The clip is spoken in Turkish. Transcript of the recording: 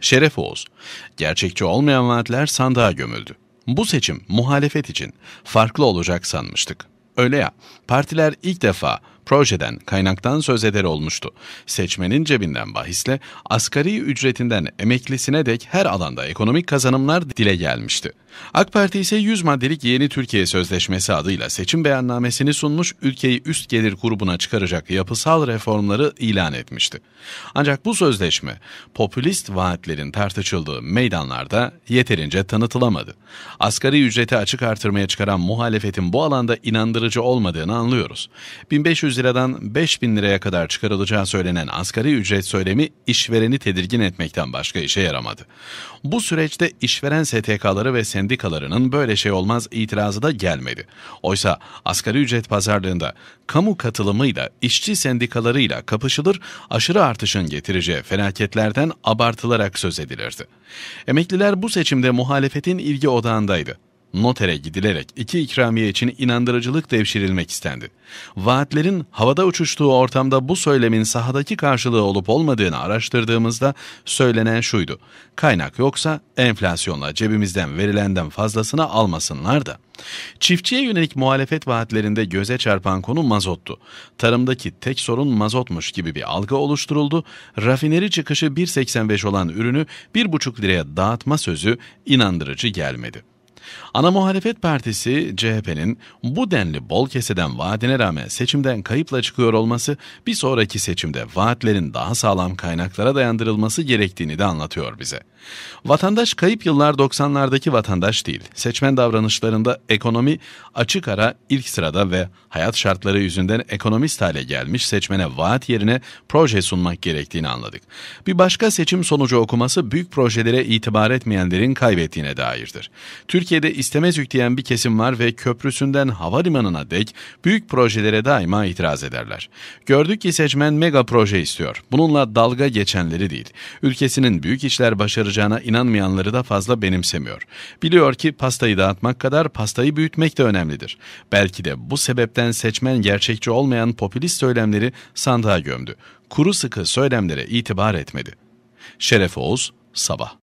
Şeref Oğuz, gerçekçi olmayan vaatler sandığa gömüldü. Bu seçim muhalefet için farklı olacak sanmıştık. Öyle ya, partiler ilk defa projeden, kaynaktan söz eder olmuştu. Seçmenin cebinden bahisle asgari ücretinden emeklisine dek her alanda ekonomik kazanımlar dile gelmişti. AK Parti ise 100 maddelik Yeni Türkiye Sözleşmesi adıyla seçim beyannamesini sunmuş, ülkeyi üst gelir grubuna çıkaracak yapısal reformları ilan etmişti. Ancak bu sözleşme popülist vaatlerin tartışıldığı meydanlarda yeterince tanıtılamadı. Asgari ücreti açık artırmaya çıkaran muhalefetin bu alanda inandırıcı olmadığını anlıyoruz. 1500 500 liradan 5000 liraya kadar çıkarılacağı söylenen asgari ücret söylemi işvereni tedirgin etmekten başka işe yaramadı. Bu süreçte işveren STK'ları ve sendikalarının böyle şey olmaz itirazı da gelmedi. Oysa asgari ücret pazarlığında kamu katılımıyla, işçi sendikalarıyla kapışılır, aşırı artışın getireceği felaketlerden abartılarak söz edilirdi. Emekliler bu seçimde muhalefetin ilgi odağındaydı notere gidilerek iki ikramiye için inandırıcılık devşirilmek istendi. Vaatlerin havada uçuştuğu ortamda bu söylemin sahadaki karşılığı olup olmadığını araştırdığımızda söylenen şuydu. Kaynak yoksa enflasyonla cebimizden verilenden fazlasını almasınlar da. Çiftçiye yönelik muhalefet vaatlerinde göze çarpan konu mazottu. Tarımdaki tek sorun mazotmuş gibi bir algı oluşturuldu. Rafineri çıkışı 1.85 olan ürünü 1.5 liraya dağıtma sözü inandırıcı gelmedi. Ana Muhalefet Partisi CHP'nin bu denli bol keseden vaadine rağmen seçimden kayıpla çıkıyor olması bir sonraki seçimde vaatlerin daha sağlam kaynaklara dayandırılması gerektiğini de anlatıyor bize. Vatandaş kayıp yıllar 90'lardaki vatandaş değil. Seçmen davranışlarında ekonomi açık ara ilk sırada ve hayat şartları yüzünden ekonomist hale gelmiş seçmene vaat yerine proje sunmak gerektiğini anladık. Bir başka seçim sonucu okuması büyük projelere itibar etmeyenlerin kaybettiğine dairdir. Türkiye Türkiye'de istemez yükleyen bir kesim var ve köprüsünden havalimanına dek büyük projelere daima itiraz ederler. Gördük ki seçmen mega proje istiyor. Bununla dalga geçenleri değil. Ülkesinin büyük işler başaracağına inanmayanları da fazla benimsemiyor. Biliyor ki pastayı dağıtmak kadar pastayı büyütmek de önemlidir. Belki de bu sebepten seçmen gerçekçi olmayan popülist söylemleri sandığa gömdü. Kuru sıkı söylemlere itibar etmedi. Şeref Oğuz, Sabah